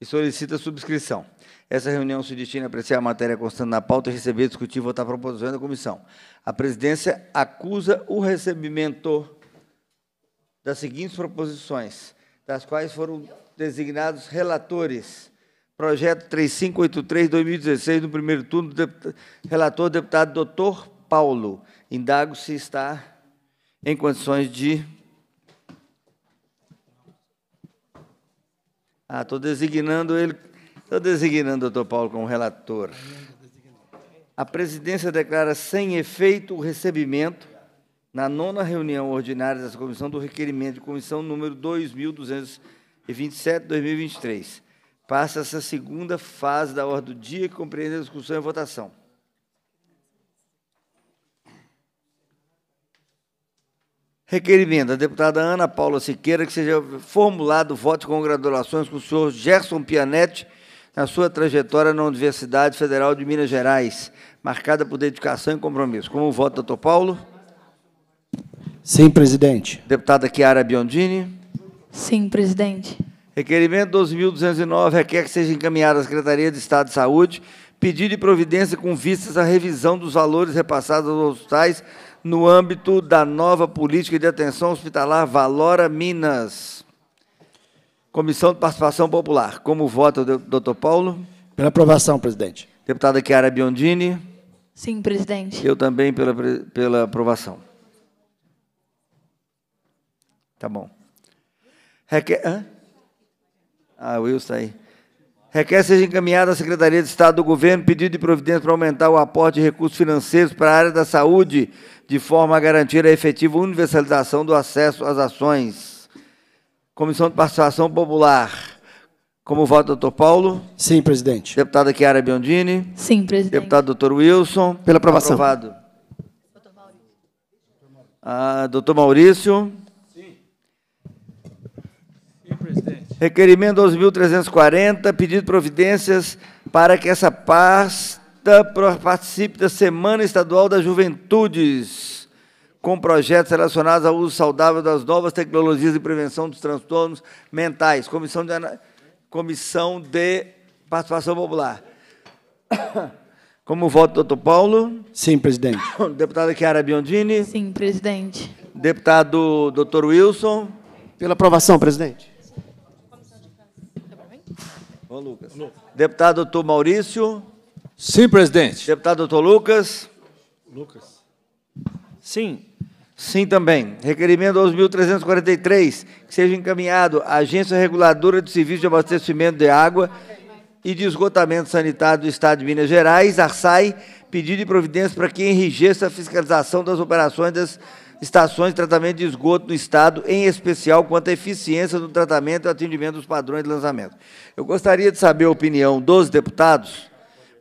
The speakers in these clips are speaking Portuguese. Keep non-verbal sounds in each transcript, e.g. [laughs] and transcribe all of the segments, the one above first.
e solicita subscrição. Essa reunião se destina a apreciar a matéria constante na pauta e receber, discutir e votar a proposição da comissão. A presidência acusa o recebimento das seguintes proposições, das quais foram designados relatores. Projeto 3583-2016, no primeiro turno, deputado, relator deputado doutor Paulo. Indago se está em condições de Ah, estou designando ele, estou designando o doutor Paulo como relator. A presidência declara sem efeito o recebimento na nona reunião ordinária dessa comissão do requerimento de comissão número 2227-2023. Passa essa segunda fase da ordem do dia que compreende a discussão e votação. Requerimento da deputada Ana Paula Siqueira que seja formulado voto de congratulações com o senhor Gerson Pianetti na sua trajetória na Universidade Federal de Minas Gerais, marcada por dedicação e compromisso. Como voto, doutor Paulo? Sim, presidente. Deputada Chiara Biondini? Sim, presidente. Requerimento 12.209 requer que seja encaminhado à Secretaria de Estado de Saúde pedido de providência com vistas à revisão dos valores repassados aos hospitais no âmbito da nova política de atenção hospitalar Valora Minas. Comissão de Participação Popular. Como vota o doutor Paulo? Pela aprovação, presidente. Deputada Chiara Biondini. Sim, presidente. Eu também pela, pela aprovação. Tá bom. Requer... Hã? Ah, o Will está aí. Requer seja encaminhado à Secretaria de Estado do Governo pedido de providência para aumentar o aporte de recursos financeiros para a área da saúde, de forma a garantir a efetiva universalização do acesso às ações. Comissão de Participação Popular. Como voto, doutor Paulo? Sim, presidente. Deputada Chiara Biondini? Sim, presidente. Deputado doutor Wilson? Pela aprovação. Aprovado. Doutor Maurício. Ah, doutor Maurício? Requerimento 12.340, pedido de providências para que essa pasta participe da Semana Estadual das Juventudes, com projetos relacionados ao uso saudável das novas tecnologias de prevenção dos transtornos mentais. Comissão de, Comissão de Participação Popular. Como voto, doutor Paulo? Sim, presidente. Deputada Chiara Biondini? Sim, presidente. Deputado doutor Wilson? Pela aprovação, presidente. Lucas. Deputado doutor Maurício. Sim, presidente. Deputado doutor Lucas. Lucas. Sim. Sim também. Requerimento 11.343, que seja encaminhado à Agência Reguladora de Serviços de Abastecimento de Água e de Esgotamento Sanitário do Estado de Minas Gerais, ARSAI, pedido de providência para que enrijeça a fiscalização das operações das estações de tratamento de esgoto no Estado, em especial quanto à eficiência do tratamento e atendimento dos padrões de lançamento. Eu gostaria de saber a opinião dos deputados,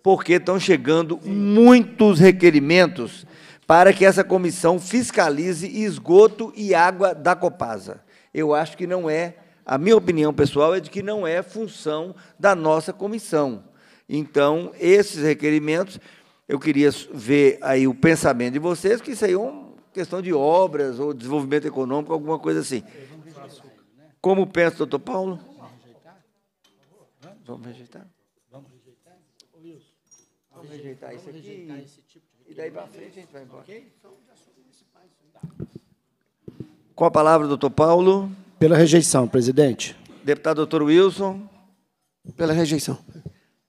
porque estão chegando muitos requerimentos para que essa comissão fiscalize esgoto e água da Copasa. Eu acho que não é, a minha opinião pessoal é de que não é função da nossa comissão. Então, esses requerimentos, eu queria ver aí o pensamento de vocês, que isso aí é um questão de obras ou desenvolvimento econômico, alguma coisa assim. Como pensa doutor Paulo? Vamos rejeitar? Vamos rejeitar? Vamos rejeitar isso aqui. Tipo e daí para frente a gente vai embora. Então, Com a palavra, doutor Paulo. Pela rejeição, presidente. Deputado doutor Wilson. Pela rejeição.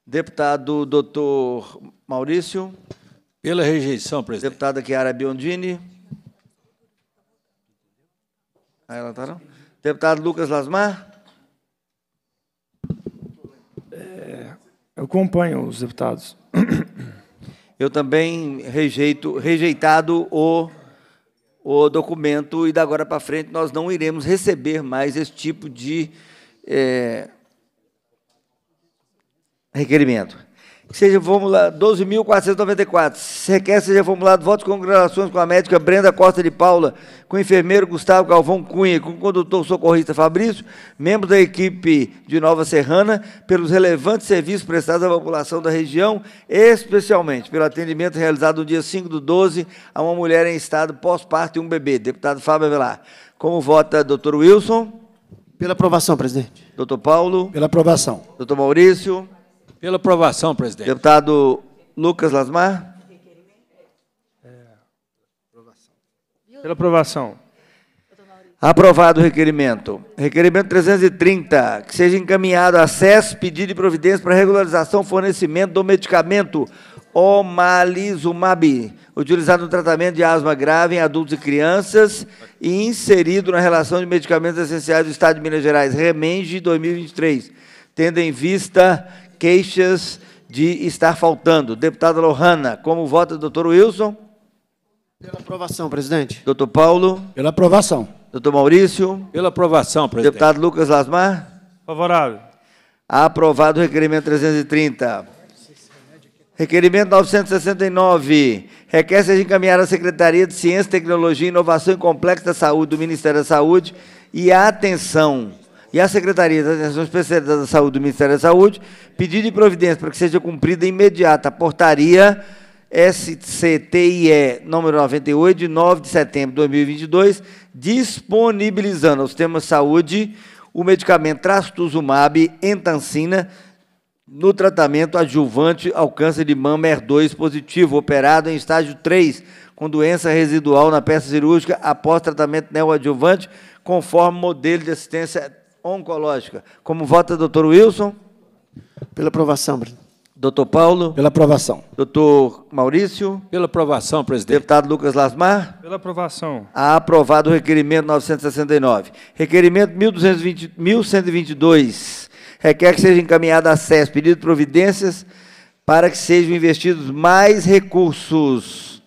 Deputado doutor Maurício. Pela rejeição, presidente. Deputada Chiara Biondini. Tá, Deputado Lucas Lasmar. É, eu acompanho os deputados. [coughs] Eu também rejeito, rejeitado o, o documento e da agora para frente nós não iremos receber mais esse tipo de é, requerimento que seja formulado 12.494. Se requer seja formulado voto de congratulações com a médica Brenda Costa de Paula, com o enfermeiro Gustavo Galvão Cunha, com o condutor socorrista Fabrício, membro da equipe de Nova Serrana, pelos relevantes serviços prestados à população da região, especialmente pelo atendimento realizado no dia 5 do 12 a uma mulher em estado pós-parto e um bebê. Deputado Fábio Avelar. Como vota doutor Wilson? Pela aprovação, presidente. Doutor Paulo? Pela aprovação. Doutor Maurício? Pela aprovação, presidente. Deputado Lucas Lasmar. É, Pela aprovação. Aprovado o requerimento. Requerimento 330, que seja encaminhado a SES pedido de providência para regularização fornecimento do medicamento omalizumab, utilizado no tratamento de asma grave em adultos e crianças e inserido na relação de medicamentos essenciais do Estado de Minas Gerais, REMENGE 2023, tendo em vista queixas de estar faltando. Deputada Lohana, como vota o doutor Wilson? Pela aprovação, presidente. Doutor Paulo? Pela aprovação. Doutor Maurício? Pela aprovação, presidente. Deputado Lucas Lasmar? Favorável. Aprovado o requerimento 330. Requerimento 969. requer seja de encaminhar à Secretaria de Ciência, Tecnologia, Inovação e Complexo da Saúde do Ministério da Saúde e a atenção e à Secretaria da Atenção Especializada da Saúde do Ministério da Saúde pedido de providência para que seja cumprida imediata a portaria SCTIE número 98, de 9 de setembro de 2022, disponibilizando ao sistema de saúde o medicamento trastuzumab entancina no tratamento adjuvante ao câncer de mama HER2 positivo, operado em estágio 3, com doença residual na peça cirúrgica após tratamento neoadjuvante, conforme modelo de assistência oncológica. Como vota doutor Wilson? Pela aprovação, Doutor Paulo? Pela aprovação. Doutor Maurício? Pela aprovação, presidente. Deputado Lucas Lasmar? Pela aprovação. Aprovado o requerimento 969. Requerimento 1122. Requer que seja encaminhado à SES pedido de providências para que sejam investidos mais recursos,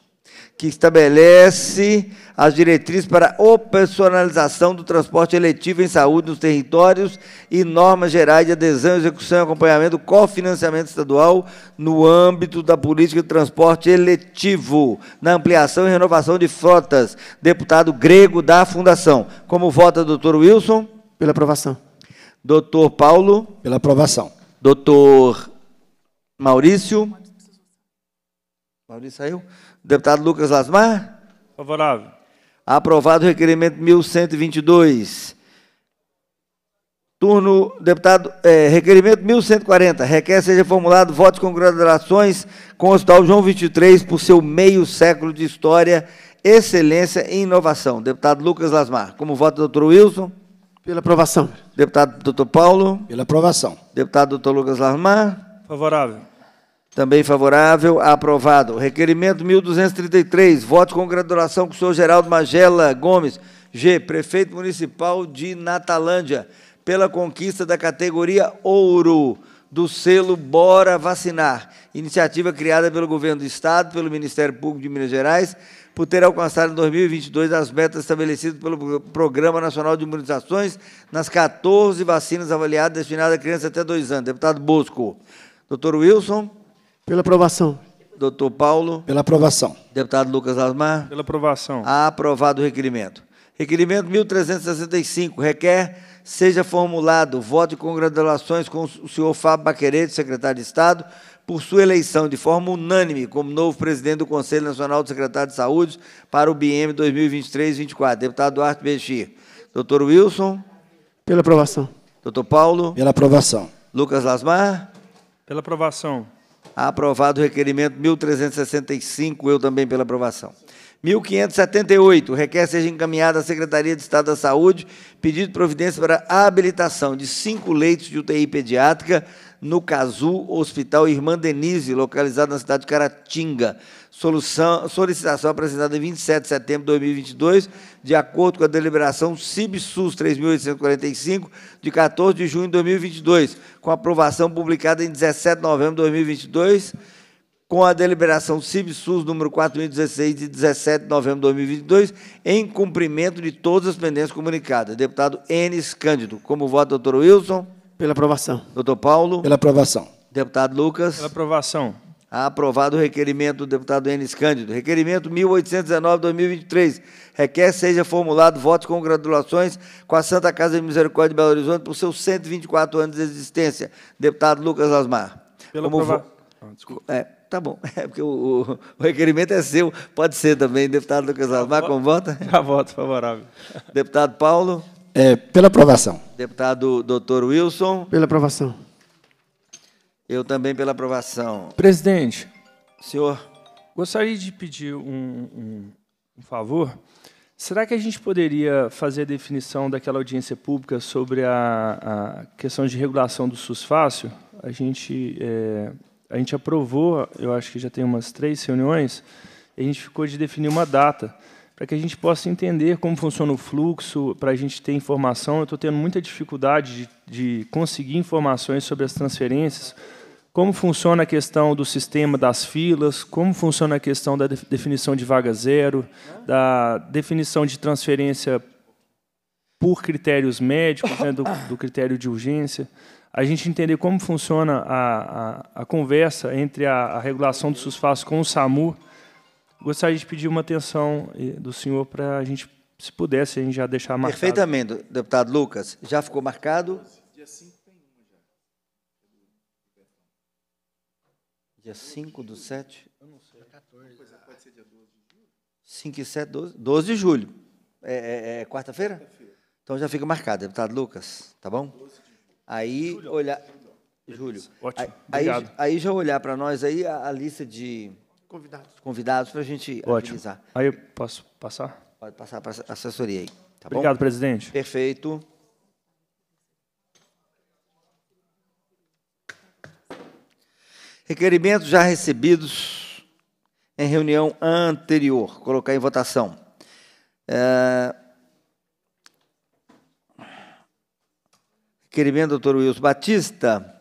que estabelece as diretrizes para operacionalização do transporte eletivo em saúde nos territórios e normas gerais de adesão, execução e acompanhamento do cofinanciamento estadual no âmbito da política de transporte eletivo, na ampliação e renovação de frotas. Deputado grego da Fundação. Como vota, doutor Wilson? Pela aprovação. Doutor Paulo? Pela aprovação. Doutor Maurício? Maurício saiu. Deputado Lucas Lasmar? Favorável. Aprovado o requerimento 1122. Turno, deputado, é, requerimento 1140. Requer seja formulado voto com congratulações com o Hospital João 23 por seu meio século de história, excelência e inovação. Deputado Lucas Lasmar. Como voto, doutor Wilson? Pela aprovação. Deputado doutor Paulo? Pela aprovação. Deputado doutor Lucas Lasmar? Favorável. Também favorável, aprovado. Requerimento 1233, voto com graduação com o senhor Geraldo Magela Gomes, G, prefeito municipal de Natalândia, pela conquista da categoria Ouro do selo Bora Vacinar, iniciativa criada pelo governo do Estado, pelo Ministério Público de Minas Gerais, por ter alcançado em 2022 as metas estabelecidas pelo Programa Nacional de Imunizações nas 14 vacinas avaliadas destinadas a crianças até 2 anos. Deputado Bosco. Doutor Wilson. Pela aprovação. Doutor Paulo. Pela aprovação. Deputado Lucas Asmar. Pela aprovação. Aprovado o requerimento. Requerimento 1365 requer seja formulado voto de congratulações com o senhor Fábio Baquerete, secretário de Estado, por sua eleição de forma unânime como novo presidente do Conselho Nacional de Secretário de Saúde para o BM 2023-24. Deputado Duarte Bexir. Doutor Wilson. Pela aprovação. Doutor Paulo. Pela aprovação. Lucas Lasmar. Pela aprovação. Aprovado o requerimento 1365, eu também pela aprovação. 1578, requer seja encaminhada à Secretaria de Estado da Saúde pedido de providência para a habilitação de cinco leitos de UTI pediátrica no Casu Hospital Irmã Denise, localizado na cidade de Caratinga. Solução, solicitação apresentada em 27 de setembro de 2022, de acordo com a deliberação CIBSUS 3.845, de 14 de junho de 2022, com aprovação publicada em 17 de novembro de 2022, com a deliberação CIBSUS número 4016, de 17 de novembro de 2022, em cumprimento de todas as pendências comunicadas. Deputado Enes Cândido. Como voto, doutor Wilson? Pela aprovação. Doutor Paulo. Pela aprovação. Deputado Lucas. Pela aprovação. Aprovado o requerimento do deputado Enes Cândido. Requerimento 1819-2023. Requer seja formulado voto com congratulações com a Santa Casa de Misericórdia de Belo Horizonte por seus 124 anos de existência. Deputado Lucas Lasmar. Pela aprovação. Ah, desculpa. É, tá bom. [laughs] É porque o, o, o, requerimento é seu. Pode ser também. Deputado Lucas Lasmar, como vota? Já [laughs] voto favorável. Deputado Paulo. É, pela aprovação. Deputado doutor Wilson. Pela aprovação. Eu também pela aprovação. Presidente. Senhor. Gostaria de pedir um, um, um favor. Será que a gente poderia fazer a definição daquela audiência pública sobre a, a questão de regulação do SUS fácil? A gente, é, a gente aprovou, eu acho que já tem umas três reuniões, a gente ficou de definir uma data para que a gente possa entender como funciona o fluxo, para a gente ter informação. Eu estou tendo muita dificuldade de, de conseguir informações sobre as transferências, como funciona a questão do sistema das filas, como funciona a questão da definição de vaga zero, da definição de transferência por critérios médicos, né, do, do, critério de urgência, a gente entender como funciona a, a, a conversa entre a, a regulação do SUSFAS com o SAMU, gostaria de pedir uma atenção eh, do senhor para a gente, se pudesse, a gente já deixar marcado. Perfeitamente, deputado Lucas. Já ficou marcado? Dia 5 tem uma já. Dia 5 do 7? Eu não sei. 14. Pode ser dia 12 de julho? 5 e 7, 12. 12 de julho. É, é, é quarta-feira? quarta Então já fica marcado, deputado Lucas, tá bom? 12 de julho. Aí, olhar... Júlio. Ótimo. Aí, aí, já olhar para nós aí a, a lista de convidados. Convidados para a gente Ótimo. agilizar. Aí eu posso passar? Pode passar para a assessoria aí. Tá Obrigado, bom? presidente. Perfeito. Requerimentos já recebidos em reunião anterior. Colocar em votação. É... Requerimento do doutor Wilson Batista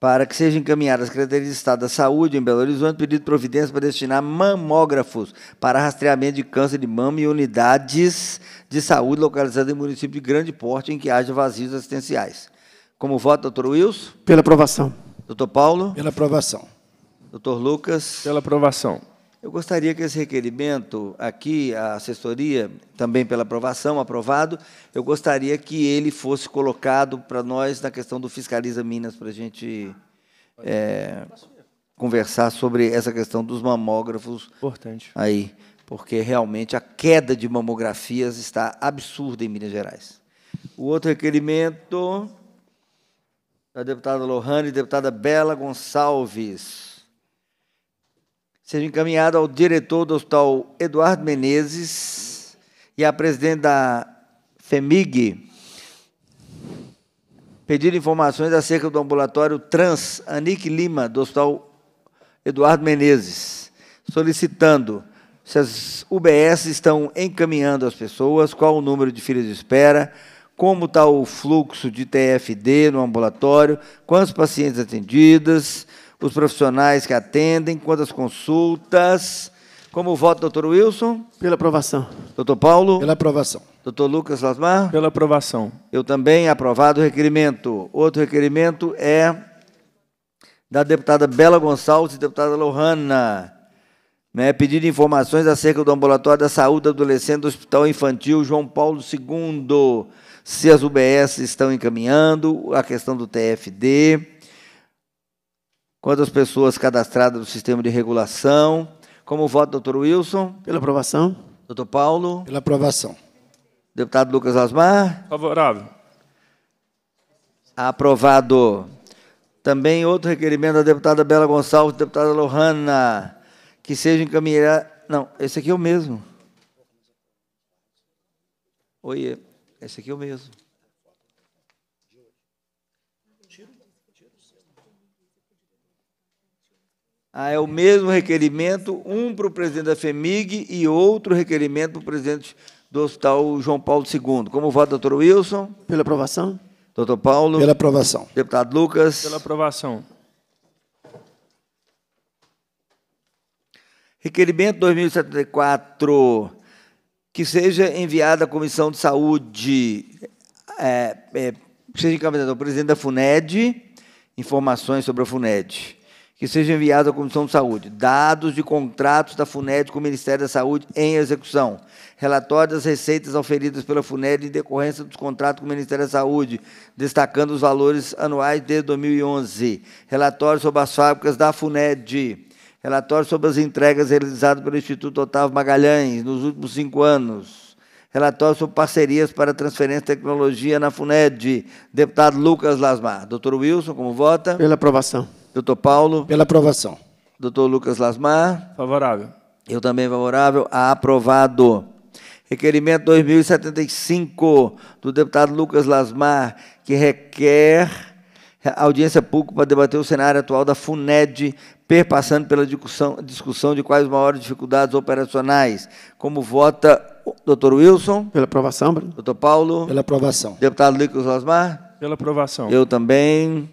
para que seja encaminhada a Secretaria de Estado da Saúde em Belo Horizonte pedido providência para destinar mamógrafos para rastreamento de câncer de mama e unidades de saúde localizadas em município de grande porte em que haja vazios assistenciais. Como voto, doutor Wilson? Pela aprovação. Doutor Paulo? Pela aprovação. Doutor Lucas? Pela aprovação. Eu gostaria que esse requerimento aqui, a assessoria, também pela aprovação, aprovado, eu gostaria que ele fosse colocado para nós na questão do Fiscaliza Minas, para a gente é, conversar sobre essa questão dos mamógrafos. Importante. Aí, porque realmente a queda de mamografias está absurda em Minas Gerais. O outro requerimento da deputada Lohane e deputada Bela Gonçalves seja encaminhado ao diretor do Hospital Eduardo Menezes e à presidente da FEMIG, pedindo informações acerca do ambulatório Trans Anic Lima, do Hospital Eduardo Menezes, solicitando se as UBS estão encaminhando as pessoas, qual o número de filas de espera, como está o fluxo de TFD no ambulatório, quantos pacientes atendidas, os profissionais que atendem, quantas consultas. Como voto, doutor Wilson? Pela aprovação. Doutor Paulo? Pela aprovação. Doutor Lucas Lasmar? Pela aprovação. Eu também, aprovado o requerimento. Outro requerimento é da deputada Bela Gonçalves e deputada Lohana, né, pedindo informações acerca do ambulatório da saúde adolescente do Hospital Infantil João Paulo II, se as UBS estão encaminhando, a questão do TFD, Quantas pessoas cadastradas no sistema de regulação? Como voto, doutor Wilson? Pela aprovação. Doutor Paulo? Pela aprovação. Deputado Lucas Asmar? Favorável. Aprovado. Também outro requerimento da deputada Bela Gonçalves, deputada Lohana, que seja encaminhada... Não, esse aqui é o mesmo. Oi, esse aqui é o mesmo. Ah, é o mesmo requerimento, um para o presidente da FEMIG e outro requerimento para o presidente do Hospital João Paulo II. Como vota, doutor Wilson? Pela aprovação. Doutor Paulo? Pela aprovação. Deputado Lucas? Pela aprovação. Requerimento 2074, que seja enviada à Comissão de Saúde, é, é, seja encaminhada ao presidente da FUNED, informações sobre a FUNED que sejam enviados à Comissão de Saúde dados de contratos da FUNED com o Ministério da Saúde em execução, relatório das receitas oferidas pela FUNED em decorrência dos contratos com o Ministério da Saúde, destacando os valores anuais de 2011, relatório sobre as fábricas da FUNED, relatório sobre as entregas realizadas pelo Instituto Otávio Magalhães nos últimos cinco anos, relatório sobre parcerias para transferência de tecnologia na FUNED, deputado Lucas Lasmar. Doutor Wilson, como vota? Pela aprovação. Doutor Paulo. Pela aprovação. Doutor Lucas Lasmar. Favorável. Eu também favorável. Aprovado. Requerimento 2075 do deputado Lucas Lasmar, que requer audiência pública para debater o cenário atual da FUNED, perpassando pela discussão, discussão de quais as maiores dificuldades operacionais. Como vota o doutor Wilson? Pela aprovação, Doutor Paulo? Pela aprovação. Deputado Lucas Lasmar? Pela aprovação. Eu também.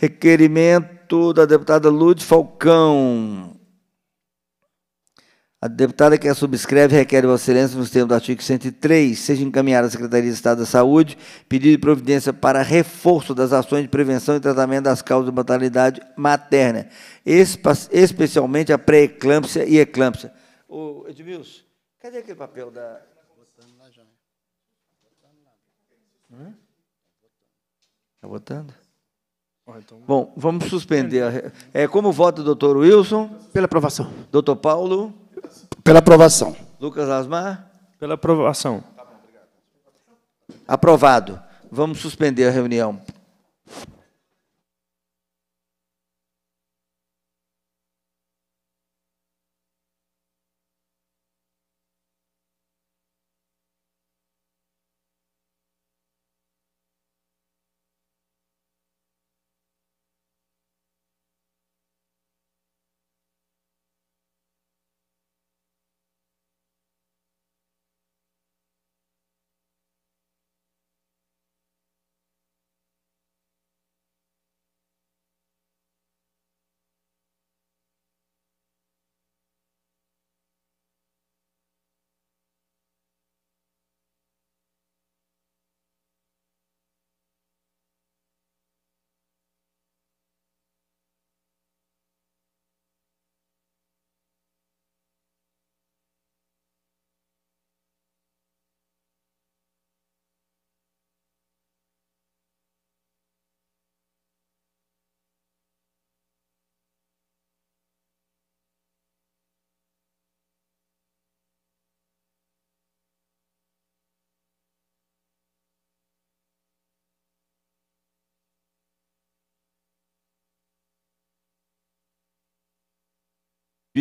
Requerimento da deputada Lude Falcão. A deputada que a subscreve requer Vossa excelência nos termos do artigo 103, seja encaminhada à Secretaria de Estado da Saúde, pedido de providência para reforço das ações de prevenção e tratamento das causas de mortalidade materna, especialmente a pré-eclâmpsia e eclâmpsia. Ô, Edmilson, cadê aquele papel da... Hum? Tá botando lá já. Está botando? Então Bom, vamos suspender. É, como vota o doutor Wilson? Pela aprovação. Doutor Paulo? Pela aprovação. Lucas Asmar? Pela aprovação. Aprovado. Vamos suspender a reunião.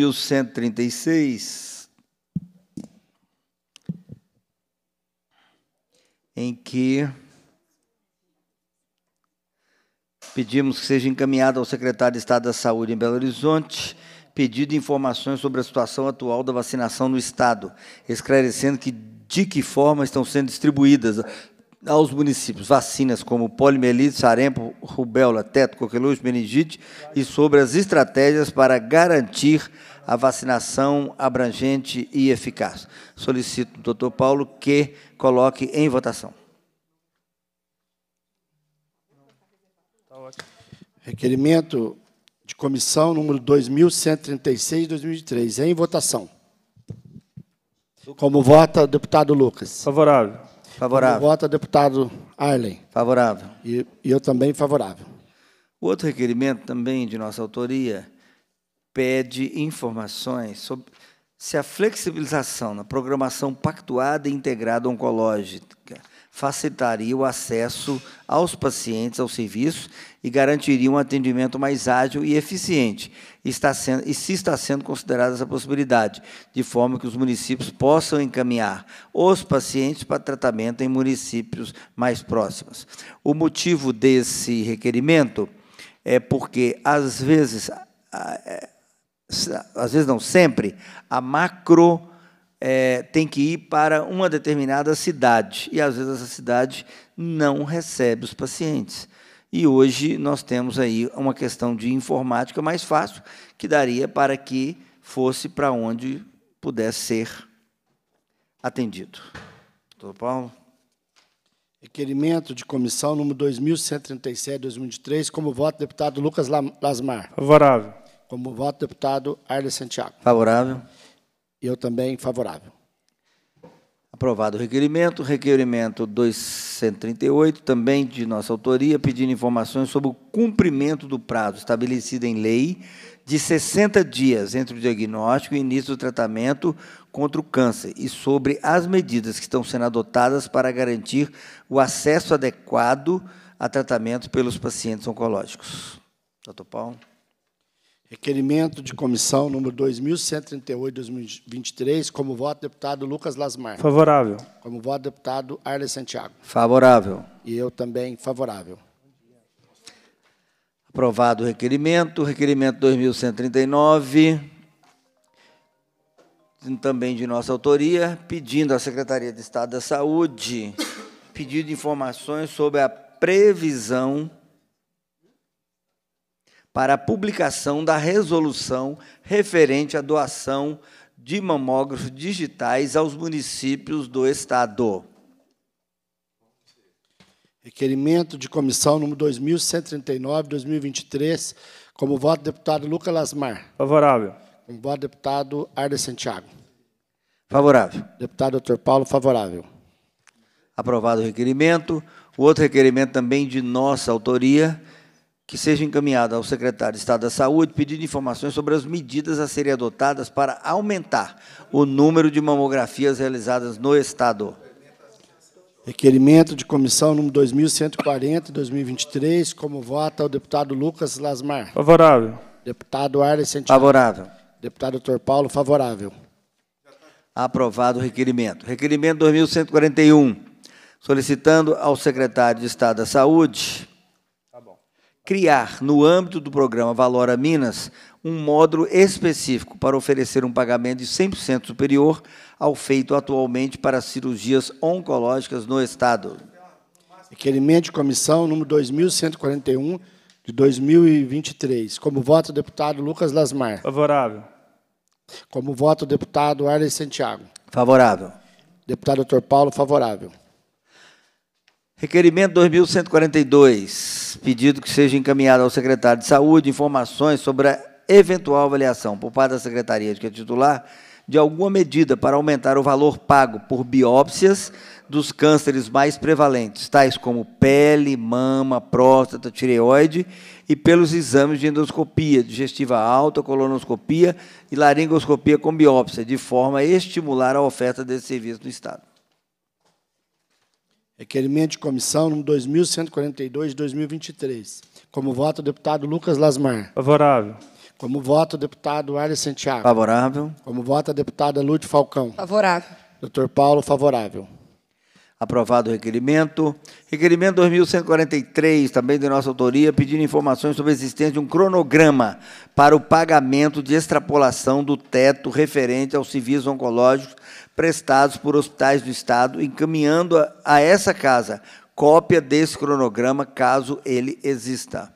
1136, em que pedimos que seja encaminhado ao secretário de Estado da Saúde em Belo Horizonte pedido informações sobre a situação atual da vacinação no Estado, esclarecendo que de que forma estão sendo distribuídas aos municípios vacinas como poliomielite, sarampo, rubéola, teto, coqueluche, meningite e sobre as estratégias para garantir a vacinação abrangente e eficaz. Solicito o doutor Paulo que coloque em votação. Requerimento de comissão número 2136-2003. Em votação. Como vota o deputado Lucas? Favorável. Favorável. Voto deputado Arlen. Favorável. E, e eu também favorável. O outro requerimento também de nossa autoria pede informações sobre se a flexibilização na programação pactuada e integrada oncológica facilitaria o acesso aos pacientes ao serviço e garantiria um atendimento mais ágil e eficiente. E, está sendo, e se está sendo considerada essa possibilidade, de forma que os municípios possam encaminhar os pacientes para tratamento em municípios mais próximos. O motivo desse requerimento é porque, às vezes, é, às vezes não sempre, a macro é, tem que ir para uma determinada cidade, e às vezes essa cidade não recebe os pacientes. E hoje nós temos aí uma questão de informática mais fácil, que daria para que fosse para onde pudesse ser atendido. Doutor Paulo? Requerimento de comissão número 2137, 2023, como voto deputado Lucas Lasmar. Favorável. Como voto deputado Arles Santiago. Favorável. Eu também favorável. Aprovado o requerimento. Requerimento 238, também de nossa autoria, pedindo informações sobre o cumprimento do prazo estabelecido em lei de 60 dias entre o diagnóstico e início do tratamento contra o câncer e sobre as medidas que estão sendo adotadas para garantir o acesso adequado a tratamento pelos pacientes oncológicos. Doutor Paulo. Requerimento de comissão número 2138-2023, como voto deputado Lucas Lasmar. Favorável. Como voto deputado Arles Santiago. Favorável. E eu também favorável. Aprovado o requerimento. Requerimento 2139, também de nossa autoria, pedindo à Secretaria de Estado da Saúde pedido de informações sobre a previsão para a publicação da resolução referente à doação de mamógrafos digitais aos municípios do Estado. Requerimento de comissão número 2139-2023, como voto deputado Lucas Lasmar. Favorável. Como voto deputado Arda Santiago. Favorável. Deputado doutor Paulo, favorável. Aprovado o requerimento. O outro requerimento também de nossa autoria, que seja encaminhada ao secretário de Estado da Saúde pedindo informações sobre as medidas a serem adotadas para aumentar o número de mamografias realizadas no Estado. Requerimento de comissão número 2140, 2023, como vota o deputado Lucas Lasmar. Favorável. Deputado Arles Santiago. Favorável. Deputado doutor Paulo, favorável. Aprovado o requerimento. Requerimento 2141, solicitando ao secretário de Estado da Saúde criar, no âmbito do programa Valora Minas, um módulo específico para oferecer um pagamento de 100% superior ao feito atualmente para cirurgias oncológicas no Estado. Requerimento de comissão número 2141, de 2023. Como voto, deputado Lucas Lasmar. Favorável. Como voto, deputado Arley Santiago. Favorável. Deputado Dr. Paulo, favorável. Requerimento 2142, pedido que seja encaminhado ao secretário de Saúde informações sobre a eventual avaliação por parte da secretaria de que é titular de alguma medida para aumentar o valor pago por biópsias dos cânceres mais prevalentes, tais como pele, mama, próstata, tireoide, e pelos exames de endoscopia, digestiva alta, colonoscopia e laringoscopia com biópsia, de forma a estimular a oferta desse serviço no Estado. Requerimento é de comissão número 2142 de 2023. Como voto, o deputado Lucas Lasmar. Favorável. Como voto, o deputado Arles Santiago. Favorável. Como voto, a deputada Lúcia Falcão. Favorável. Doutor Paulo, favorável. Aprovado o requerimento. Requerimento 2143, também de nossa autoria, pedindo informações sobre a existência de um cronograma para o pagamento de extrapolação do teto referente aos civis oncológicos prestados por hospitais do Estado, encaminhando a, a essa casa cópia desse cronograma, caso ele exista.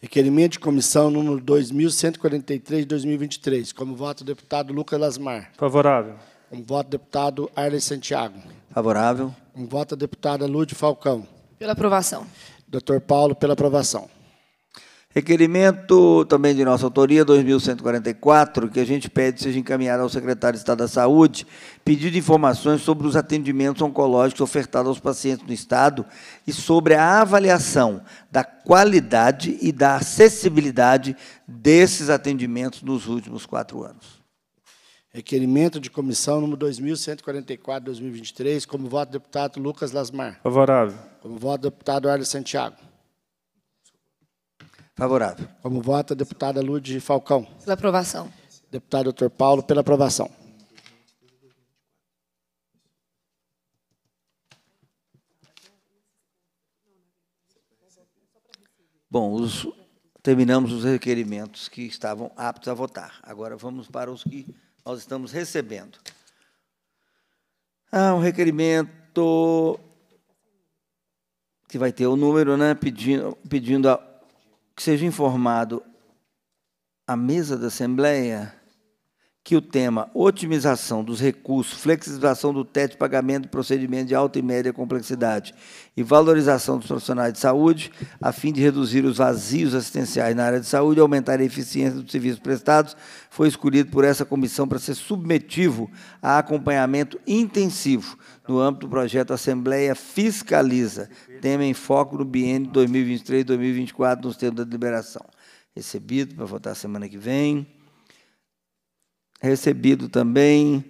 Requerimento de comissão número 2143, 2023. Como voto, deputado Lucas Lasmar. Favorável. Como voto, deputado Arley Santiago. Favorável. Um voto a deputada Lúcia Falcão. Pela aprovação. Doutor Paulo, pela aprovação. Requerimento também de nossa autoria, 2144, que a gente pede seja encaminhado ao secretário de Estado da Saúde, pedido de informações sobre os atendimentos oncológicos ofertados aos pacientes no Estado e sobre a avaliação da qualidade e da acessibilidade desses atendimentos nos últimos quatro anos. Requerimento de comissão número 2144, 2023. Como voto, deputado Lucas Lasmar. Favorável. Como voto, deputado Arles Santiago. Favorável. Como voto, deputada Lude Falcão. Pela aprovação. Deputado doutor Paulo, pela aprovação. Bom, os, terminamos os requerimentos que estavam aptos a votar. Agora vamos para os que nós estamos recebendo. Ah, um requerimento que vai ter o número, né, pedindo, pedindo a, que seja informado a mesa da Assembleia que o tema otimização dos recursos, flexibilização do teto de pagamento de procedimentos de alta e média complexidade e valorização dos profissionais de saúde, a fim de reduzir os vazios assistenciais na área de saúde e aumentar a eficiência dos serviços prestados, foi escolhido por essa comissão para ser submetido a acompanhamento intensivo no âmbito do projeto Assembleia Fiscaliza, tema em foco no BN 2023-2024, nos termos da deliberação. Recebido para votar semana que vem. Recebido também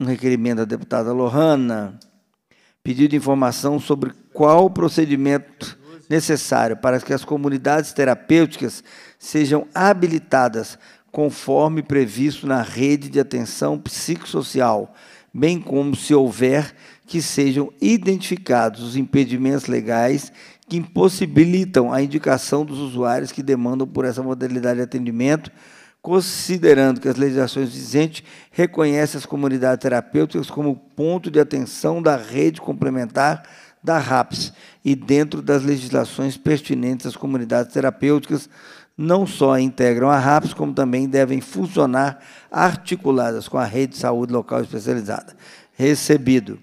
um requerimento da deputada Lohana, pedido de informação sobre qual o procedimento necessário para que as comunidades terapêuticas sejam habilitadas conforme previsto na rede de atenção psicossocial, bem como se houver que sejam identificados os impedimentos legais que impossibilitam a indicação dos usuários que demandam por essa modalidade de atendimento, considerando que as legislações vigentes reconhecem as comunidades terapêuticas como ponto de atenção da rede complementar da RAPS e dentro das legislações pertinentes às comunidades terapêuticas, não só integram a RAPS, como também devem funcionar articuladas com a rede de saúde local especializada. Recebido.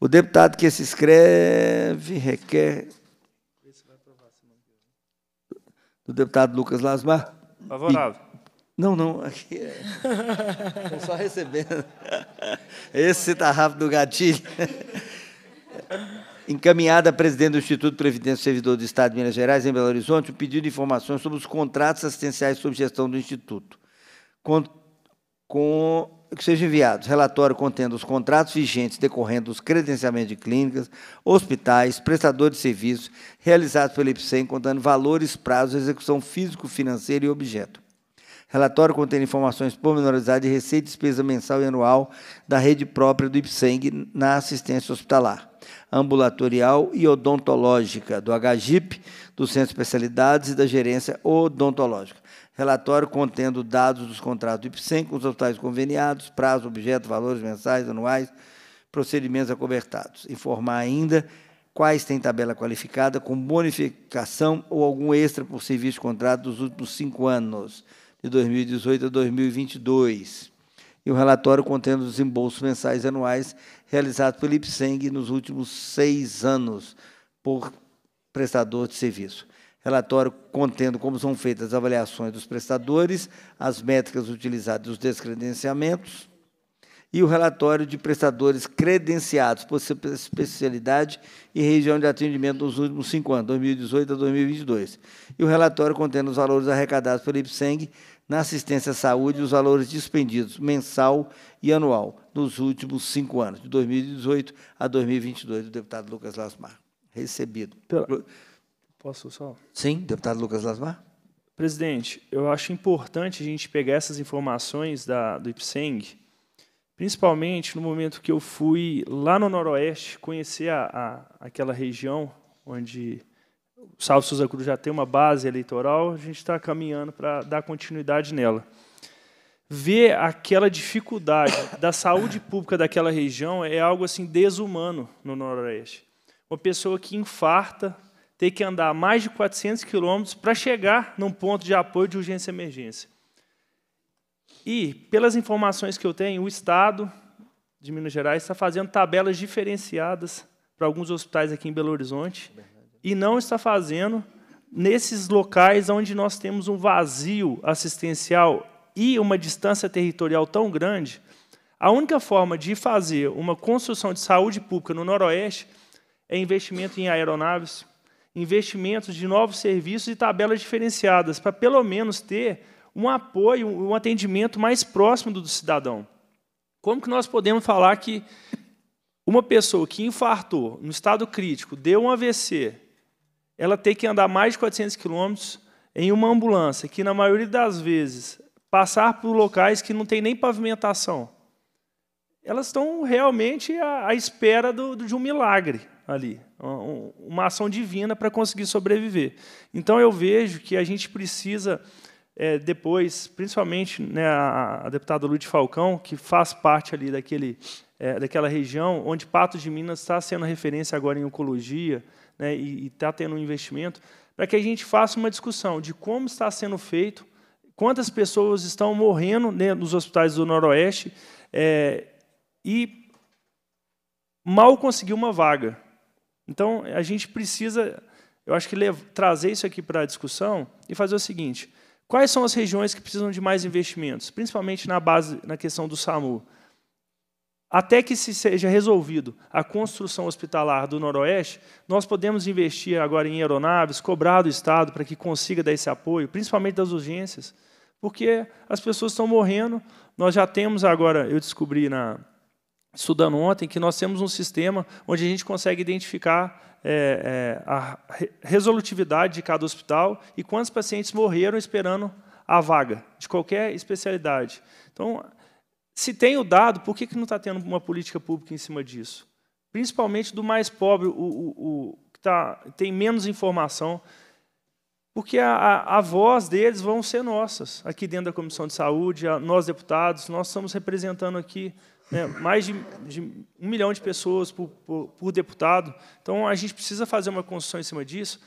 O deputado que se inscreve requer do deputado Lucas Lasmar. Favorável. E... Não, não, aqui é. Estou [laughs] só recebendo. Esse está rápido do gatilho. Encaminhada à presidente do Instituto Previdência e Servidor do Estado de Minas Gerais, em Belo Horizonte, o pedido de informações sobre os contratos assistenciais sob gestão do Instituto. Com, com que sejam enviados relatório contendo os contratos vigentes decorrendo dos credenciamentos de clínicas, hospitais, prestadores de serviços realizados pelo IPSEM, contando valores, prazos, execução físico, financeira e objeto. Relatório contendo informações pormenorizadas de receita e despesa mensal e anual da rede própria do IPSENG na assistência hospitalar, ambulatorial e odontológica do HGIP, do Centro de Especialidades e da Gerência Odontológica. Relatório contendo dados dos contratos do IPSEM com os hospitais conveniados, prazo, objeto, valores mensais, anuais, procedimentos acobertados. Informar ainda quais têm tabela qualificada com bonificação ou algum extra por serviço de contrato dos últimos cinco anos, de 2018 a 2022. E o relatório contendo os embolsos mensais anuais realizados pelo IPSENG nos últimos seis anos, por prestador de serviço. Relatório contendo como são feitas as avaliações dos prestadores, as métricas utilizadas os descredenciamentos e o relatório de prestadores credenciados por especialidade e região de atendimento nos últimos cinco anos, 2018 a 2022. E o relatório contendo os valores arrecadados pelo IPSENG na assistência à saúde e os valores dispendidos mensal e anual nos últimos cinco anos, de 2018 a 2022, do deputado Lucas Lasmar recebido. Pela... Posso só? Sim, deputado Lucas Lasmar. Presidente, eu acho importante a gente pegar essas informações da, do IPSENG, principalmente no momento que eu fui lá no Noroeste conhecer a, a aquela região onde o Salvo Souza Cruz já tem uma base eleitoral, a gente está caminhando para dar continuidade nela. Ver aquela dificuldade da saúde pública daquela região é algo assim desumano no Noroeste. Uma pessoa que infarta, ter que andar mais de 400 quilômetros para chegar num ponto de apoio de urgência e emergência. E, pelas informações que eu tenho, o Estado de Minas Gerais está fazendo tabelas diferenciadas para alguns hospitais aqui em Belo Horizonte e não está fazendo nesses locais onde nós temos um vazio assistencial e uma distância territorial tão grande. A única forma de fazer uma construção de saúde pública no Noroeste é investimento em aeronaves, investimentos de novos serviços e tabelas diferenciadas, para pelo menos ter um apoio, um atendimento mais próximo do cidadão. Como que nós podemos falar que uma pessoa que infartou, no estado crítico, deu um AVC, ela tem que andar mais de 400 quilômetros em uma ambulância, que na maioria das vezes passar por locais que não tem nem pavimentação. Elas estão realmente à, espera do, de um milagre ali, uma ação divina para conseguir sobreviver. Então eu vejo que a gente precisa é, depois, principalmente né, a, a, deputada Lúcia Falcão, que faz parte ali daquele, é, daquela região onde Patos de Minas está sendo referência agora em oncologia né, e está tendo um investimento, para que a gente faça uma discussão de como está sendo feito, quantas pessoas estão morrendo né, nos hospitais do Noroeste é, e mal conseguiu uma vaga. Então, a gente precisa, eu acho que trazer isso aqui para a discussão e fazer o seguinte: quais são as regiões que precisam de mais investimentos, principalmente na base, na questão do SAMU? Até que se seja resolvido a construção hospitalar do Noroeste, nós podemos investir agora em aeronaves, cobrar do Estado para que consiga dar esse apoio, principalmente das urgências, porque as pessoas estão morrendo. Nós já temos agora, eu descobri na, estudando ontem que nós temos um sistema onde a gente consegue identificar é, é, a resolutividade de cada hospital e quantos pacientes morreram esperando a vaga de qualquer especialidade. Então, se tem o dado, por que, que não está tendo uma política pública em cima disso? Principalmente do mais pobre, o, o, o que tá, tem menos informação, porque a, a, a, voz deles vão ser nossas, aqui dentro da Comissão de Saúde, a, nós deputados, nós estamos representando aqui né, mais de, de, um milhão de pessoas por, por, por, deputado. Então, a gente precisa fazer uma construção em cima disso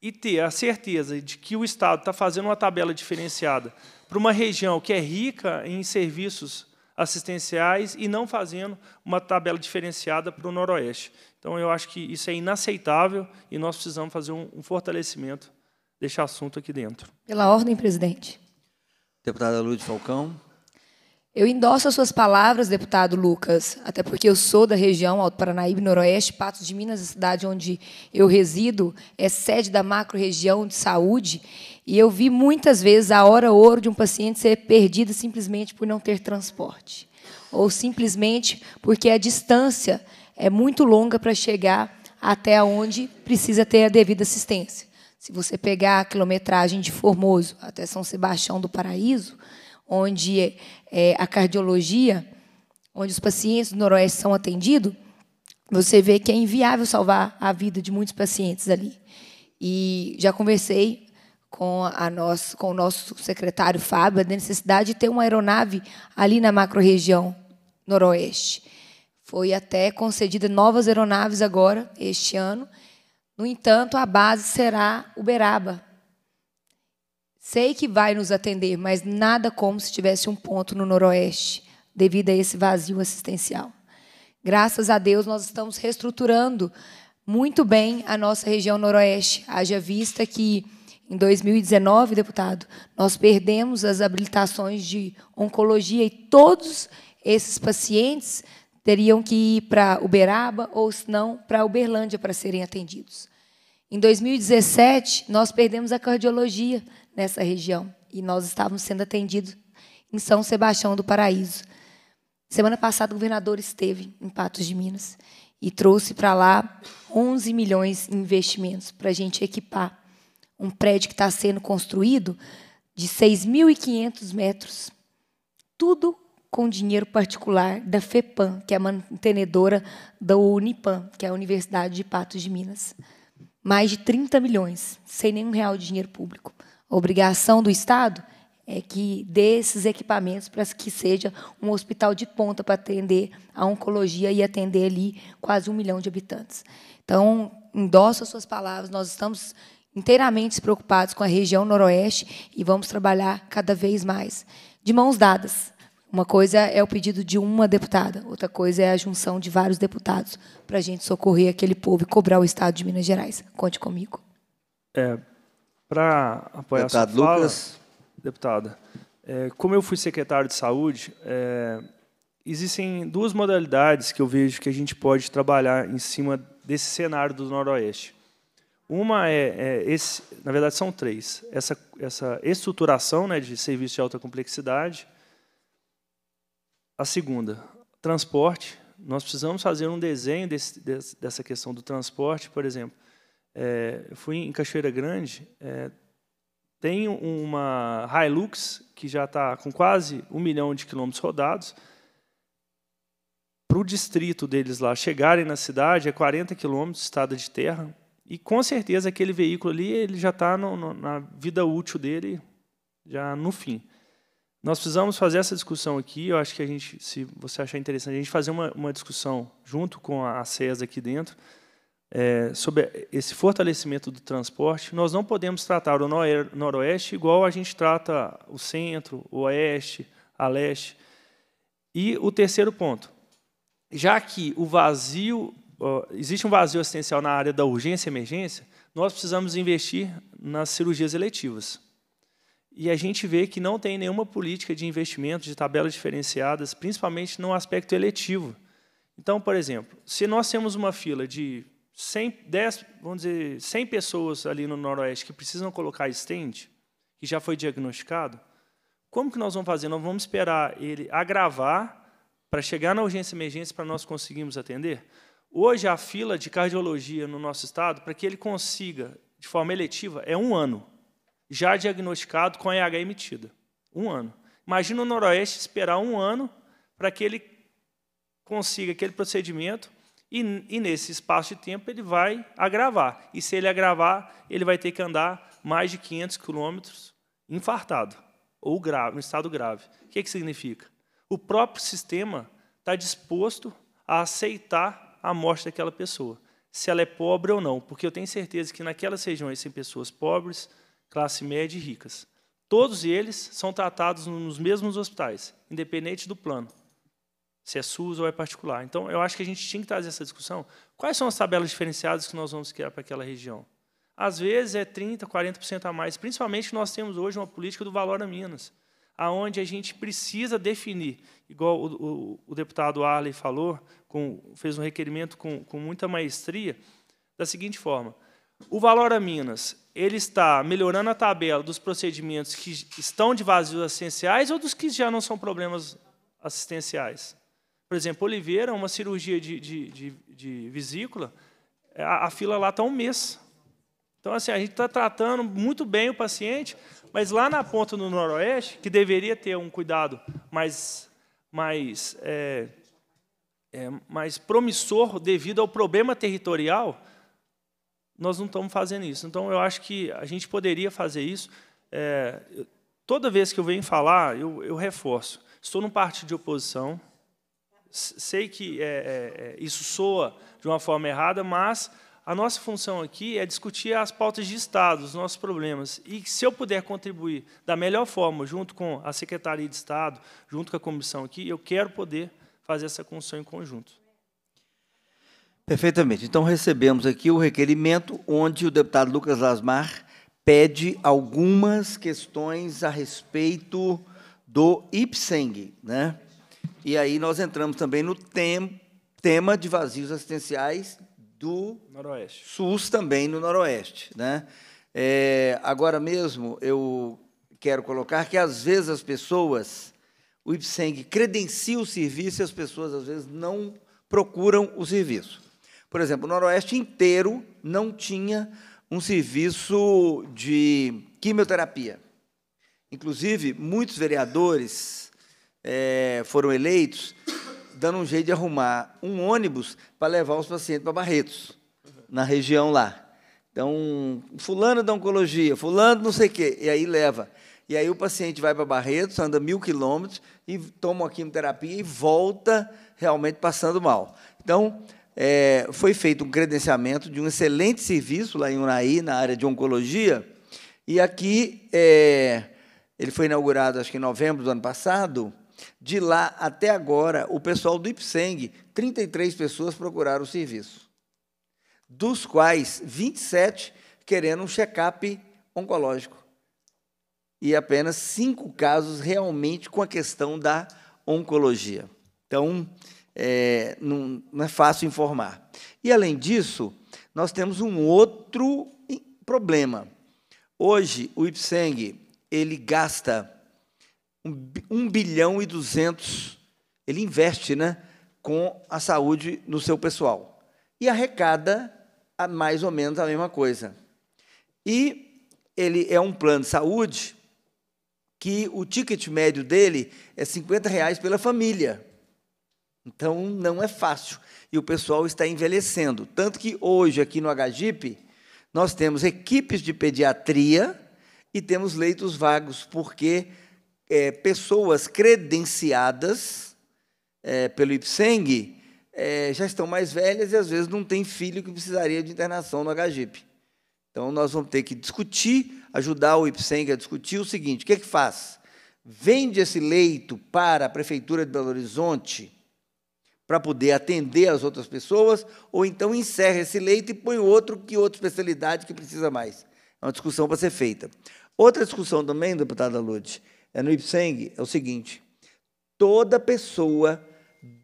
e ter a certeza de que o Estado está fazendo uma tabela diferenciada para uma região que é rica em serviços assistenciais e não fazendo uma tabela diferenciada para o Noroeste. Então, eu acho que isso é inaceitável e nós precisamos fazer um, um fortalecimento deste assunto aqui dentro. Pela ordem, presidente. Deputada Lúcia Falcão. Eu endosso as suas palavras, deputado Lucas, até porque eu sou da região Alto Paranaíba, Noroeste, Patos de Minas, a cidade onde eu resido, é sede da macro-região de saúde, e eu vi muitas vezes a hora ouro de um paciente ser perdida simplesmente por não ter transporte, ou simplesmente porque a distância é muito longa para chegar até onde precisa ter a devida assistência. Se você pegar a quilometragem de Formoso até São Sebastião do Paraíso, onde é, a cardiologia, onde os pacientes do Noroeste são atendidos, você vê que é inviável salvar a vida de muitos pacientes ali. E já conversei com, a nosso, com o nosso secretário Fábio da necessidade de ter uma aeronave ali na macro-região Noroeste. Foi até concedida novas aeronaves agora, este ano. No entanto, a base será Uberaba, Sei que vai nos atender, mas nada como se tivesse um ponto no Noroeste, devido a esse vazio assistencial. Graças a Deus, nós estamos reestruturando muito bem a nossa região Noroeste. Haja vista que, em 2019, deputado, nós perdemos as habilitações de oncologia e todos esses pacientes teriam que ir para Uberaba ou, se não, para Uberlândia para serem atendidos. Em 2017, nós perdemos a cardiologia nessa região. E nós estávamos sendo atendidos em São Sebastião do Paraíso. Semana passada, o governador esteve em Patos de Minas e trouxe para lá 11 milhões em investimentos para a gente equipar um prédio que está sendo construído de 6.500 metros. Tudo com dinheiro particular da FEPAM, que é a mantenedora da Unipam, que é a Universidade de Patos de Minas. Mais de 30 milhões, sem nenhum real de dinheiro público obrigação do Estado é que dê esses equipamentos para que seja um hospital de ponta para atender a oncologia e atender ali quase um milhão de habitantes. Então, endosso as suas palavras, nós estamos inteiramente preocupados com a região noroeste e vamos trabalhar cada vez mais de mãos dadas. Uma coisa é o pedido de uma deputada, outra coisa é a junção de vários deputados para a gente socorrer aquele povo e cobrar o Estado de Minas Gerais. Conte comigo. É, para apoiar Deputado a sua fala, Lucas. deputada, é, como eu fui secretário de saúde, é, existem duas modalidades que eu vejo que a gente pode trabalhar em cima desse cenário do Noroeste. Uma é, é esse, na verdade são três, essa, essa estruturação né, de serviço de alta complexidade. A segunda, transporte. Nós precisamos fazer um desenho desse, dessa questão do transporte, por exemplo. É, eu fui em Cachoeira Grande, é, tem uma Hilux que já está com quase um milhão de quilômetros rodados. Para o distrito deles lá chegarem na cidade, é 40 quilômetros, estrada de terra. E com certeza aquele veículo ali ele já está na vida útil dele, já no fim. Nós precisamos fazer essa discussão aqui. Eu acho que a gente, se você achar interessante, a gente fazer uma, uma discussão junto com a CES aqui dentro é, sobre esse fortalecimento do transporte, nós não podemos tratar o Noroeste igual a gente trata o Centro, o Oeste, a Leste. E o terceiro ponto, já que o vazio, existe um vazio assistencial na área da urgência e emergência, nós precisamos investir nas cirurgias eletivas. E a gente vê que não tem nenhuma política de investimento de tabelas diferenciadas, principalmente no aspecto eletivo. Então, por exemplo, se nós temos uma fila de 100, 10, vamos dizer, 100 pessoas ali no Noroeste que precisam colocar stent que já foi diagnosticado, como que nós vamos fazer? Nós vamos esperar ele agravar para chegar na urgência e emergência para nós conseguirmos atender? Hoje, a fila de cardiologia no nosso estado, para que ele consiga, de forma eletiva, é um ano. Já diagnosticado com EH emitida. Um ano. Imagina o Noroeste esperar um ano para que ele consiga aquele procedimento e, e, nesse espaço de tempo ele vai agravar. E se ele agravar, ele vai ter que andar mais de 500 quilômetros infartado, ou grave, no estado grave. O que, é que significa? O próprio sistema está disposto a aceitar a morte daquela pessoa, se ela é pobre ou não, porque eu tenho certeza que naquelas regiões tem pessoas pobres, classe média e ricas. Todos eles são tratados nos mesmos hospitais, independente do plano se é SUS ou é particular. Então, eu acho que a gente tinha que trazer essa discussão. Quais são as tabelas diferenciadas que nós vamos criar para aquela região? Às vezes é 30%, 40% a mais. Principalmente nós temos hoje uma política do valor a Minas, aonde a gente precisa definir, igual o, o, o deputado Arley falou, com, fez um requerimento com, com muita maestria, da seguinte forma: o valor a Minas, ele está melhorando a tabela dos procedimentos que estão de vazios assistenciais ou dos que já não são problemas assistenciais? Por exemplo, Oliveira, uma cirurgia de, de, de, de vesícula, é, a, a, fila lá está um mês. Então, assim, a gente está tratando muito bem o paciente, mas lá na ponta do Noroeste, que deveria ter um cuidado mais, mais, é, é, mais promissor devido ao problema territorial, nós não estamos fazendo isso. Então, eu acho que a gente poderia fazer isso. É, toda vez que eu venho falar, eu, eu reforço. Estou num partido de oposição, sei que é, é, é, isso soa de uma forma errada, mas a nossa função aqui é discutir as pautas de Estado, os nossos problemas. E se eu puder contribuir da melhor forma, junto com a Secretaria de Estado, junto com a comissão aqui, eu quero poder fazer essa construção em conjunto. Perfeitamente. Então, recebemos aqui o requerimento onde o deputado Lucas Lasmar pede algumas questões a respeito do IPSENG, né? E aí nós entramos também no tem, tema de vazios assistenciais do Noroeste. SUS também no Noroeste. Né? É, agora mesmo, eu quero colocar que, às vezes, as pessoas, o IPSENG credencia o serviço e as pessoas, às vezes, não procuram o serviço. Por exemplo, o Noroeste inteiro não tinha um serviço de quimioterapia. Inclusive, muitos vereadores é, foram eleitos, dando um jeito de arrumar um ônibus para levar os pacientes para Barretos, na região lá. Então, fulano da oncologia, fulano não sei o quê, e aí leva. E aí o paciente vai para Barretos, anda mil quilômetros e toma a quimioterapia e volta realmente passando mal. Então, é, foi feito um credenciamento de um excelente serviço lá em Unai na área de oncologia, e aqui é, ele foi inaugurado, acho que em novembro do ano passado, de lá até agora, o pessoal do Ipseng, 33 pessoas procuraram o serviço, dos quais 27 querendo um check-up oncológico. E apenas cinco casos realmente com a questão da oncologia. Então, é, não, não é fácil informar. E, além disso, nós temos um outro problema. Hoje, o Ipseng ele gasta 1 bilhão e 200, ele investe né, com a saúde no seu pessoal. E arrecada a mais ou menos a mesma coisa. E ele é um plano de saúde que o ticket médio dele é 50 reais pela família. Então, não é fácil. E o pessoal está envelhecendo. Tanto que hoje, aqui no HGIP, nós temos equipes de pediatria e temos leitos vagos, porque é, pessoas credenciadas é, pelo IPSENG é, já estão mais velhas e às vezes não tem filho que precisaria de internação no HGIP. Então nós vamos ter que discutir, ajudar o IPSENG a discutir o seguinte: o que é que faz? Vende esse leito para a Prefeitura de Belo Horizonte para poder atender as outras pessoas, ou então encerra esse leito e põe outro que outra especialidade que precisa mais. É uma discussão para ser feita. Outra discussão também, deputada Lourdes, é no Ipseng, é o seguinte: toda pessoa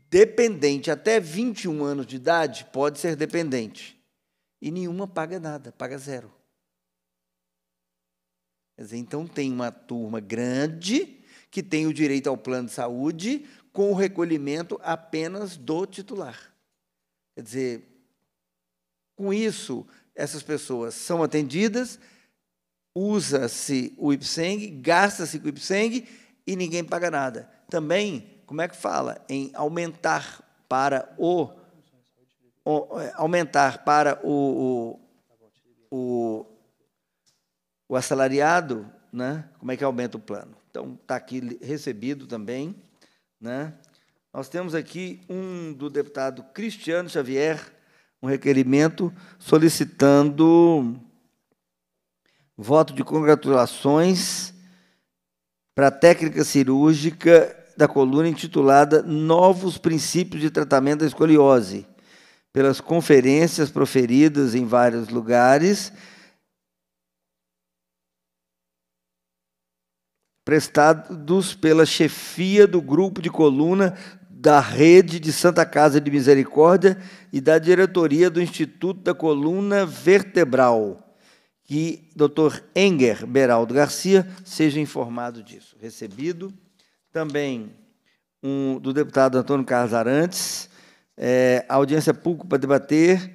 dependente até 21 anos de idade pode ser dependente. E nenhuma paga nada, paga zero. Quer dizer, então tem uma turma grande que tem o direito ao plano de saúde com o recolhimento apenas do titular. Quer dizer, com isso, essas pessoas são atendidas usa-se o Ipseng, gasta-se com o Ipseng e ninguém paga nada. Também, como é que fala? Em aumentar para o, o é, aumentar para o, o, o, o assalariado, né? Como é que aumenta o plano? Então está aqui recebido também, né? Nós temos aqui um do deputado Cristiano Xavier, um requerimento solicitando voto de congratulações para a técnica cirúrgica da coluna intitulada Novos Princípios de Tratamento da Escoliose, pelas conferências proferidas em vários lugares, prestados pela chefia do grupo de coluna da Rede de Santa Casa de Misericórdia e da diretoria do Instituto da Coluna Vertebral que Dr. Enger Beraldo Garcia seja informado disso. Recebido também um, do deputado Antônio Carlos Arantes, é, audiência pública para debater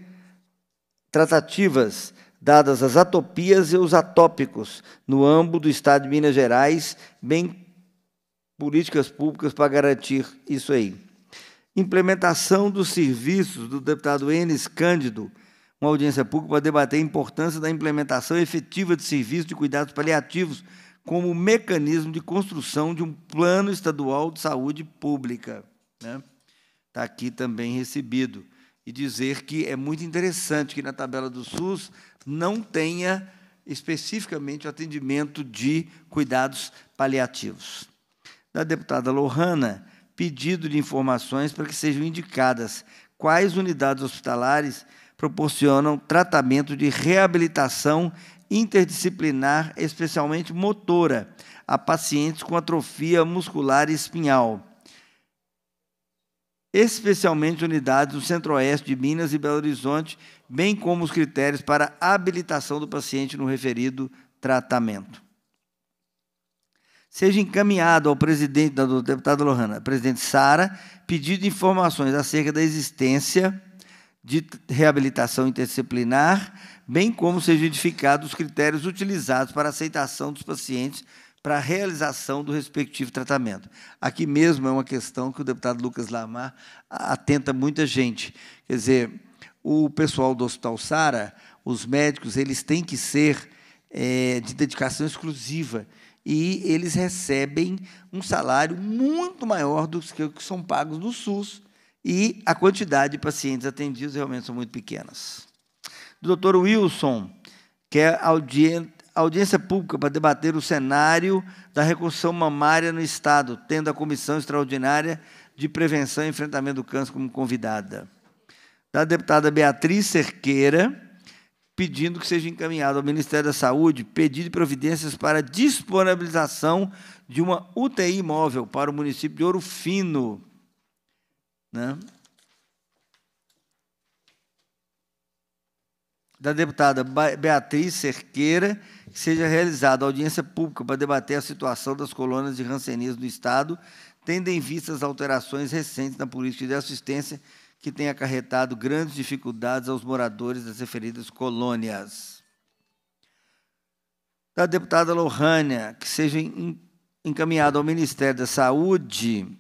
tratativas dadas às atopias e os atópicos no âmbito do Estado de Minas Gerais, bem políticas públicas para garantir isso aí. Implementação dos serviços do deputado Enes Cândido, uma audiência pública para debater a importância da implementação efetiva de serviços de cuidados paliativos como mecanismo de construção de um plano estadual de saúde pública. Né? Está aqui também recebido. E dizer que é muito interessante que na tabela do SUS não tenha especificamente o atendimento de cuidados paliativos. Da deputada Lohana, pedido de informações para que sejam indicadas quais unidades hospitalares proporcionam tratamento de reabilitação interdisciplinar, especialmente motora, a pacientes com atrofia muscular espinhal, especialmente unidades do Centro-Oeste de Minas e Belo Horizonte, bem como os critérios para habilitação do paciente no referido tratamento. Seja encaminhado ao presidente da deputada Lohana, presidente Sara, pedido de informações acerca da existência de reabilitação interdisciplinar, bem como sejam identificados os critérios utilizados para aceitação dos pacientes para a realização do respectivo tratamento. Aqui mesmo é uma questão que o deputado Lucas Lamar atenta muita gente. Quer dizer, o pessoal do Hospital Sara, os médicos, eles têm que ser é, de dedicação exclusiva e eles recebem um salário muito maior do que os que são pagos no SUS e a quantidade de pacientes atendidos realmente são muito pequenas. O Dr. Wilson quer é audiência, audiência pública para debater o cenário da reconstrução mamária no Estado, tendo a Comissão Extraordinária de Prevenção e Enfrentamento do Câncer como convidada. Da deputada Beatriz Cerqueira, pedindo que seja encaminhado ao Ministério da Saúde pedido de providências para disponibilização de uma UTI móvel para o município de Ouro Fino. Né? Da deputada Beatriz Cerqueira, que seja realizada audiência pública para debater a situação das colônias de rancenismo do Estado, tendo em vista as alterações recentes na política de assistência que tem acarretado grandes dificuldades aos moradores das referidas colônias. Da deputada Lohânia, que seja encaminhada ao Ministério da Saúde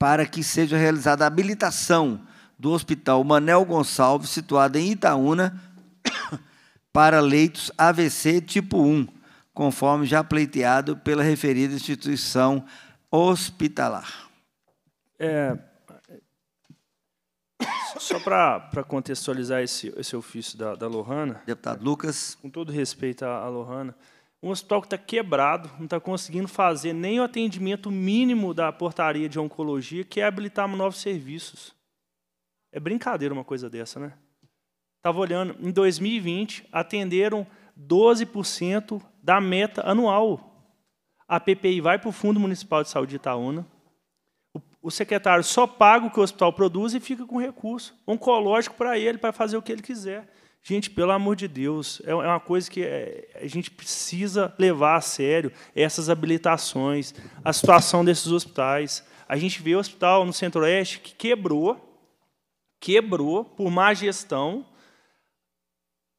para que seja realizada a habilitação do Hospital Manel Gonçalves, situado em Itaúna, [coughs] para leitos AVC tipo 1, conforme já pleiteado pela referida instituição hospitalar. É, [coughs] só para contextualizar esse, esse ofício da, da Lohana. Deputado Lucas. Com todo respeito à, à Lohana, um hospital que está quebrado, não está conseguindo fazer nem o atendimento mínimo da portaria de oncologia, que é habilitar novos serviços. É brincadeira uma coisa dessa, né? Estava olhando, em 2020, atenderam 12% da meta anual. A PPI vai para o Fundo Municipal de Saúde de Itaúna. O secretário só paga o que o hospital produz e fica com recurso oncológico para ele, para fazer o que ele quiser. Gente, pelo amor de Deus, é, é uma coisa que é, a gente precisa levar a sério essas habilitações, a situação desses hospitais. A gente vê o hospital no Centro-Oeste que quebrou, quebrou por má gestão,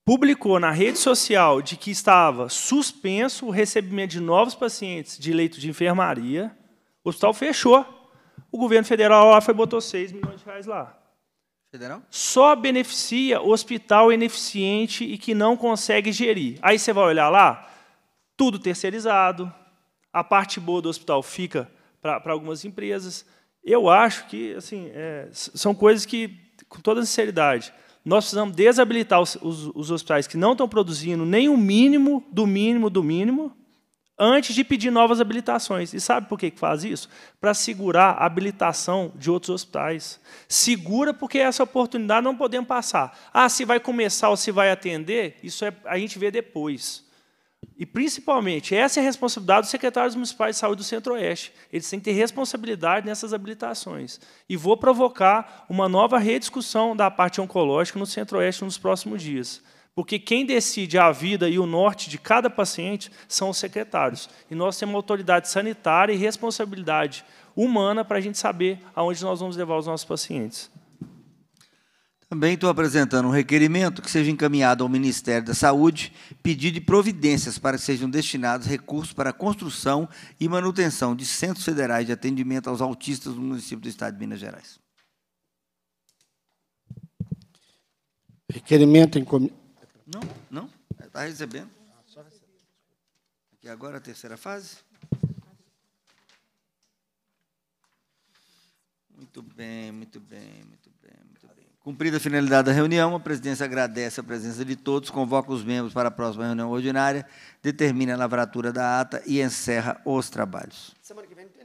publicou na rede social de que estava suspenso o recebimento de novos pacientes de leito de enfermaria. O hospital fechou. O governo federal lá foi botou 6 milhões de reais lá. Federal? Só beneficia hospital ineficiente e que não consegue gerir. Aí você vai olhar lá, tudo terceirizado, a parte boa do hospital fica para algumas empresas. Eu acho que assim, é, são coisas que, com toda sinceridade, nós precisamos desabilitar os, os, os hospitais que não estão produzindo nem o mínimo do mínimo do mínimo antes de pedir novas habilitações. E sabe por que faz isso? Para segurar a habilitação de outros hospitais. Segura porque essa oportunidade não podemos passar. Ah, se vai começar ou se vai atender, isso é, a gente vê depois. E, principalmente, essa é a responsabilidade dos secretários municipais de saúde do Centro-Oeste. Eles têm que ter responsabilidade nessas habilitações. E vou provocar uma nova rediscussão da parte oncológica no Centro-Oeste nos próximos dias. Porque quem decide a vida e o norte de cada paciente são os secretários. E nós temos autoridade sanitária e responsabilidade humana para a gente saber aonde nós vamos levar os nossos pacientes. Também estou apresentando um requerimento que seja encaminhado ao Ministério da Saúde pedido de providências para que sejam destinados recursos para a construção e manutenção de centros federais de atendimento aos autistas no município do Estado de Minas Gerais. Requerimento em, não, não. Está é, recebendo. Aqui agora a terceira fase. Muito bem, muito bem, muito bem, muito bem. Cumprida a finalidade da reunião, a presidência agradece a presença de todos, convoca os membros para a próxima reunião ordinária, determina a lavratura da ata e encerra os trabalhos. Semana que vem